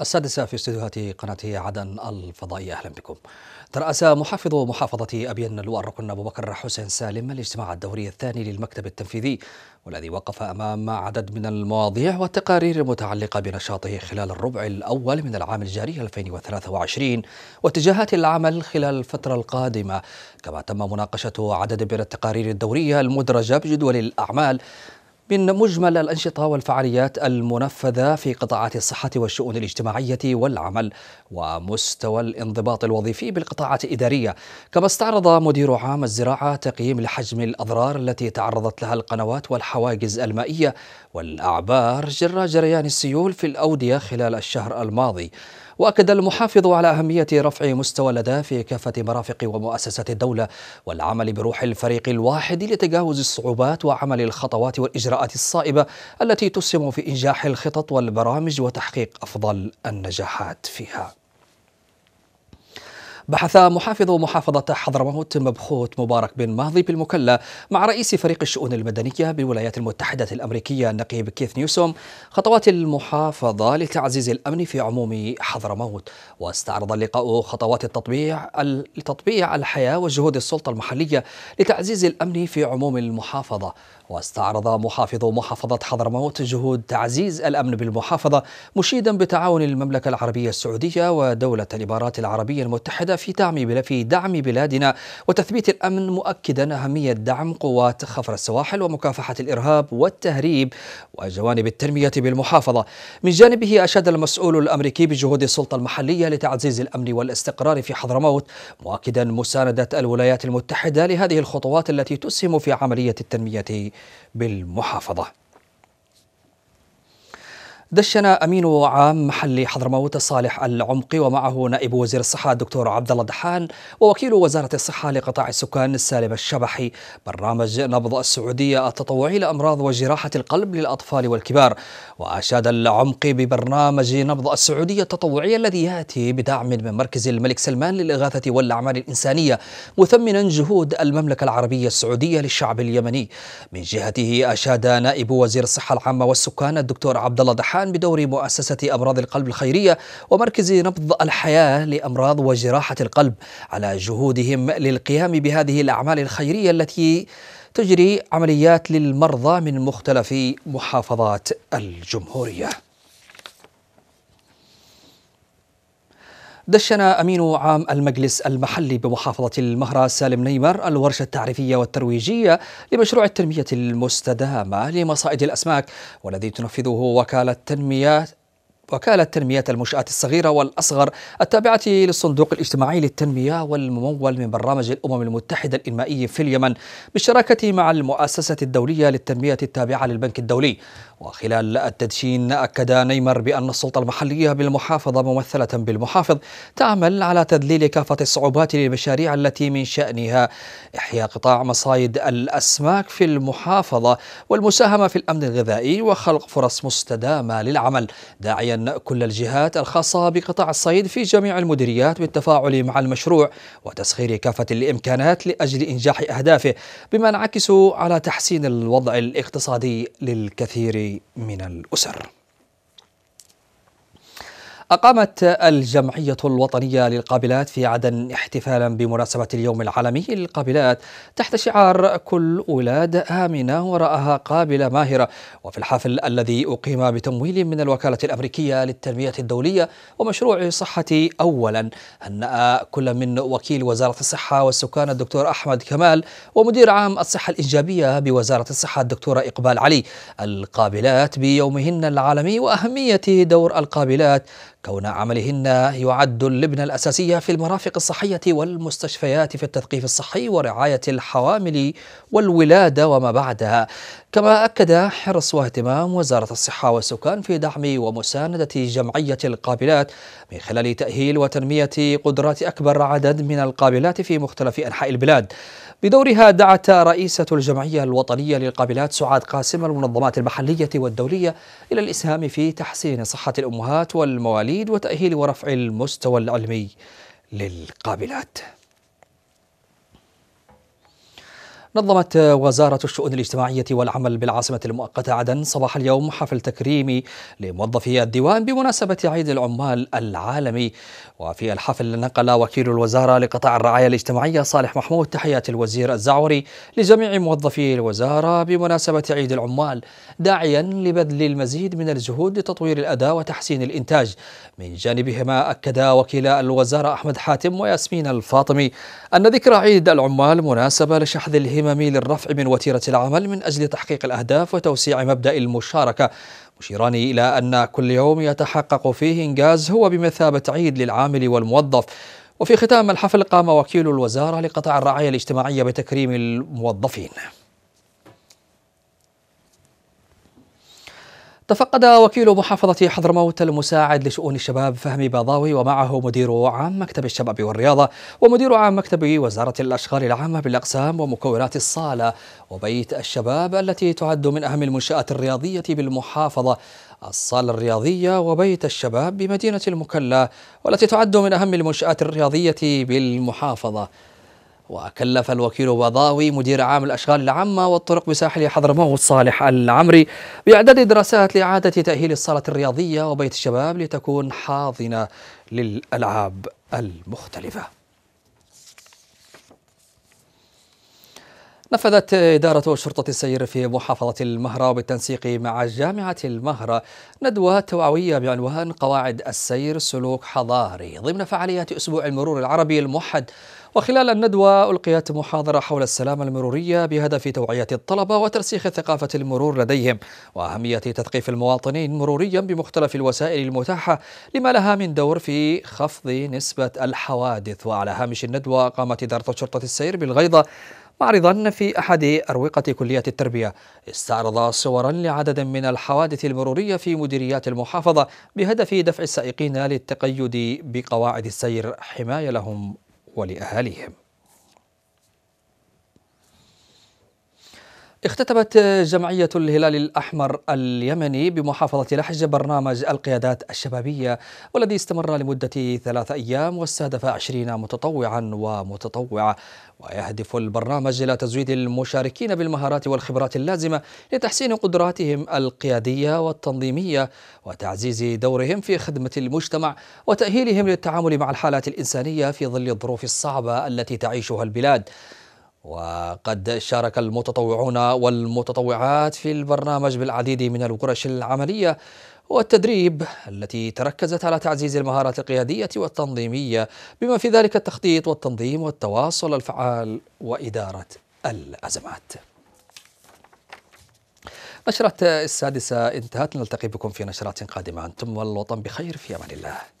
السادسة في استديوهات قناة عدن الفضائية أهلا بكم ترأس محافظ محافظة أبين اللواء الركن أبو بكر حسين سالم الاجتماع الدوري الثاني للمكتب التنفيذي والذي وقف أمام عدد من المواضيع والتقارير المتعلقة بنشاطه خلال الربع الأول من العام الجاري 2023 واتجاهات العمل خلال الفترة القادمة كما تم مناقشة عدد من التقارير الدورية المدرجة بجدول الأعمال من مجمل الأنشطة والفعاليات المنفذة في قطاعات الصحة والشؤون الاجتماعية والعمل ومستوى الانضباط الوظيفي بالقطاعات الإدارية كما استعرض مدير عام الزراعة تقييم لحجم الأضرار التي تعرضت لها القنوات والحواجز المائية والأعبار جرى جريان السيول في الأودية خلال الشهر الماضي وأكد المحافظ على أهمية رفع مستوى الاداء في كافة مرافق ومؤسسات الدولة والعمل بروح الفريق الواحد لتجاوز الصعوبات وعمل الخطوات والإجراءات الصائبة التي تسهم في إنجاح الخطط والبرامج وتحقيق أفضل النجاحات فيها بحث محافظ محافظة حضرموت مبخوت مبارك بن ماضي بالمكلا مع رئيس فريق الشؤون المدنية بالولايات المتحدة الأمريكية النقيب كيث نيوسوم خطوات المحافظة لتعزيز الأمن في عموم حضرموت واستعرض اللقاء خطوات التطبيع لتطبيع الحياة وجهود السلطة المحلية لتعزيز الأمن في عموم المحافظة واستعرض محافظ محافظة حضرموت جهود تعزيز الأمن بالمحافظة مشيدا بتعاون المملكة العربية السعودية ودولة الإمارات العربية المتحدة في دعم في دعم بلادنا وتثبيت الامن مؤكدا اهميه دعم قوات خفر السواحل ومكافحه الارهاب والتهريب وجوانب التنميه بالمحافظه. من جانبه اشاد المسؤول الامريكي بجهود السلطه المحليه لتعزيز الامن والاستقرار في حضرموت مؤكدا مسانده الولايات المتحده لهذه الخطوات التي تسهم في عمليه التنميه بالمحافظه. دشن امين عام محلي حضرموت صالح العمقي ومعه نائب وزير الصحه الدكتور عبد الله دحان ووكيل وزاره الصحه لقطاع السكان السالم الشبحي برنامج نبض السعوديه التطوعي لامراض وجراحه القلب للاطفال والكبار واشاد العمقي ببرنامج نبض السعوديه التطوعي الذي ياتي بدعم من مركز الملك سلمان للاغاثه والاعمال الانسانيه مثمنا جهود المملكه العربيه السعوديه للشعب اليمني من جهته اشاد نائب وزير الصحه العامه والسكان الدكتور عبد الله دحان الألحان بدور مؤسسة أمراض القلب الخيرية ومركز نبض الحياة لأمراض وجراحة القلب على جهودهم للقيام بهذه الأعمال الخيرية التي تجري عمليات للمرضى من مختلف محافظات الجمهورية دشن أمين عام المجلس المحلي بمحافظة المهرة سالم نيمر الورشة التعريفية والترويجية لمشروع التنمية المستدامة لمصائد الأسماك والذي تنفذه وكالة تنمية وكالة تنمية المنشآت الصغيرة والأصغر التابعة للصندوق الاجتماعي للتنمية والممول من برنامج الأمم المتحدة الإنمائي في اليمن بالشراكة مع المؤسسة الدولية للتنمية التابعة للبنك الدولي وخلال التدشين أكد نيمر بأن السلطة المحلية بالمحافظة ممثلة بالمحافظ تعمل على تذليل كافة الصعوبات للمشاريع التي من شأنها إحياء قطاع مصايد الأسماك في المحافظة والمساهمة في الأمن الغذائي وخلق فرص مستدامة للعمل داعيا أن كل الجهات الخاصة بقطاع الصيد في جميع المديريات بالتفاعل مع المشروع وتسخير كافة الإمكانات لأجل إنجاح أهدافه بما ينعكس على تحسين الوضع الاقتصادي للكثير من الأسر أقامت الجمعية الوطنية للقابلات في عدن احتفالا بمناسبة اليوم العالمي للقابلات تحت شعار كل أولاد آمنة وراءها قابلة ماهرة وفي الحفل الذي أقيم بتمويل من الوكالة الأمريكية للتنمية الدولية ومشروع صحة أولا هنأ كل من وكيل وزارة الصحة والسكان الدكتور أحمد كمال ومدير عام الصحة الإيجابية بوزارة الصحة الدكتورة إقبال علي القابلات بيومهن العالمي وأهمية دور القابلات كون عملهن يعد اللبنة الأساسية في المرافق الصحية والمستشفيات في التثقيف الصحي ورعاية الحوامل والولادة وما بعدها كما أكد حرص واهتمام وزارة الصحة والسكان في دعم ومساندة جمعية القابلات من خلال تأهيل وتنمية قدرات أكبر عدد من القابلات في مختلف أنحاء البلاد بدورها دعت رئيسة الجمعية الوطنية للقابلات سعاد قاسم المنظمات المحلية والدولية إلى الإسهام في تحسين صحة الأمهات والمواليد وتأهيل ورفع المستوى العلمي للقابلات نظمت وزارة الشؤون الاجتماعية والعمل بالعاصمة المؤقتة عدن صباح اليوم حفل تكريمي لموظفي الديوان بمناسبة عيد العمال العالمي وفي الحفل نقل وكيل الوزارة لقطاع الرعاية الاجتماعية صالح محمود تحيات الوزير الزعوري لجميع موظفي الوزارة بمناسبة عيد العمال داعيا لبذل المزيد من الجهود لتطوير الأداء وتحسين الإنتاج من جانبهما أكد وكيلا الوزارة أحمد حاتم وياسمين الفاطمي أن ذكرى عيد العمال مناسبة لشحذ الهي الهمم للرفع من وتيرة العمل من أجل تحقيق الأهداف وتوسيع مبدأ المشاركة مشيران إلى أن كل يوم يتحقق فيه إنجاز هو بمثابة عيد للعامل والموظف وفي ختام الحفل قام وكيل الوزارة لقطاع الرعاية الاجتماعية بتكريم الموظفين تفقد وكيل محافظة حضرموت المساعد لشؤون الشباب فهمي باضاوي ومعه مدير عام مكتب الشباب والرياضة ومدير عام مكتب وزارة الأشغال العامة بالأقسام ومكونات الصالة وبيت الشباب التي تعد من أهم المنشآت الرياضية بالمحافظة الصالة الرياضية وبيت الشباب بمدينة المكلا والتي تعد من أهم المنشآت الرياضية بالمحافظة وكلف الوكيل بضاوي مدير عام الأشغال العامة والطرق بساحل حضرموت صالح العمري بإعداد دراسات لإعادة تأهيل الصالة الرياضية وبيت الشباب لتكون حاضنة للألعاب المختلفة نفذت إدارة شرطة السير في محافظة المهرة بالتنسيق مع جامعة المهرة ندوة توعوية بعنوان قواعد السير سلوك حضاري ضمن فعاليات أسبوع المرور العربي الموحد وخلال الندوة ألقيت محاضرة حول السلامة المرورية بهدف توعية الطلبة وترسيخ ثقافة المرور لديهم وأهمية تثقيف المواطنين مروريا بمختلف الوسائل المتاحة لما لها من دور في خفض نسبة الحوادث وعلى هامش الندوة قامت إدارة شرطة السير بالغيضة معرضا في أحد أروقة كلية التربية استعرض صورا لعدد من الحوادث المرورية في مديريات المحافظة بهدف دفع السائقين للتقيد بقواعد السير حماية لهم ولأهاليهم اختتمت جمعية الهلال الأحمر اليمني بمحافظة لحج برنامج القيادات الشبابية والذي استمر لمدة ثلاثة أيام واستهدف عشرين متطوعا ومتطوعة ويهدف البرنامج إلى تزويد المشاركين بالمهارات والخبرات اللازمة لتحسين قدراتهم القيادية والتنظيمية وتعزيز دورهم في خدمة المجتمع وتأهيلهم للتعامل مع الحالات الإنسانية في ظل الظروف الصعبة التي تعيشها البلاد وقد شارك المتطوعون والمتطوعات في البرنامج بالعديد من الورش العملية والتدريب التي تركزت على تعزيز المهارات القيادية والتنظيمية بما في ذلك التخطيط والتنظيم والتواصل الفعال وإدارة الأزمات نشرة السادسة انتهت نلتقي بكم في نشرات قادمة أنتم والوطن بخير في أمان الله